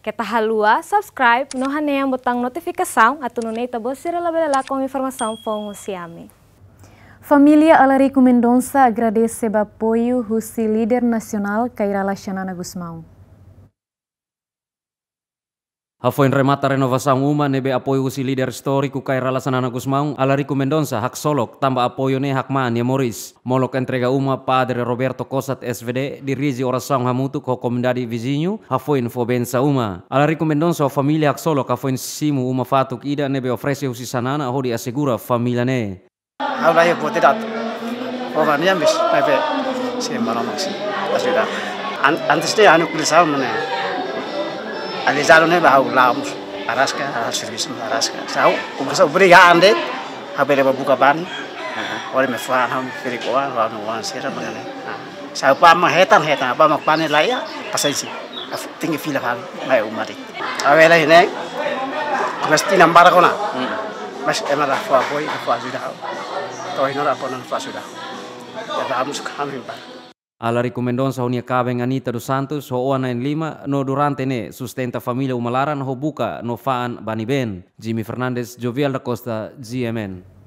kita halua, subscribe, no notifikasi, botang notificação, atununei tabo siralabelela com fong usiami Familia Alarico Mendonça agradece o apoio leader líder nasional Cairala Xanana Guzmão. Hafoin remata renovação uma nebe apoio leader story ku kai relação anacus ala riku mendonsa hak solok tambah apoio ne hak man ya Morris. Molok entrega uma padre Roberto Kosat SVD ora oração hamutuk ho comendade vizinyu hafoin fobensa uma. riku mendonsa famili hak solok hafoin simu uma fatuk ida nebe ofresi usi sanana ho di asegura família ne. Aula hi potidat. Ova ambis, nebe simbara maxi. Asida. Antes de anu kulisau mene. Alizaron heba hau lamus araska hal service araska. Sau kumasa ubri ga ande habere ba buka ban. Ore me fuan ham firi koa wa wan sira mangane. Sau pa ma hetan hetan pa ma pane laya pasensi. Tinggi fila fam mai umari. Awela hine kumasti nambar kona. Mas hmm. emara fua boy fua sudah. Tohinora ponan fua sudah. Ya ramus kami bar ala rekomendon sa unia in anita dos santos ho oana en lima no durante ne sustenta familia umalaran ho buka no fan baniben Jimmy Fernandez Jovial da Costa GMN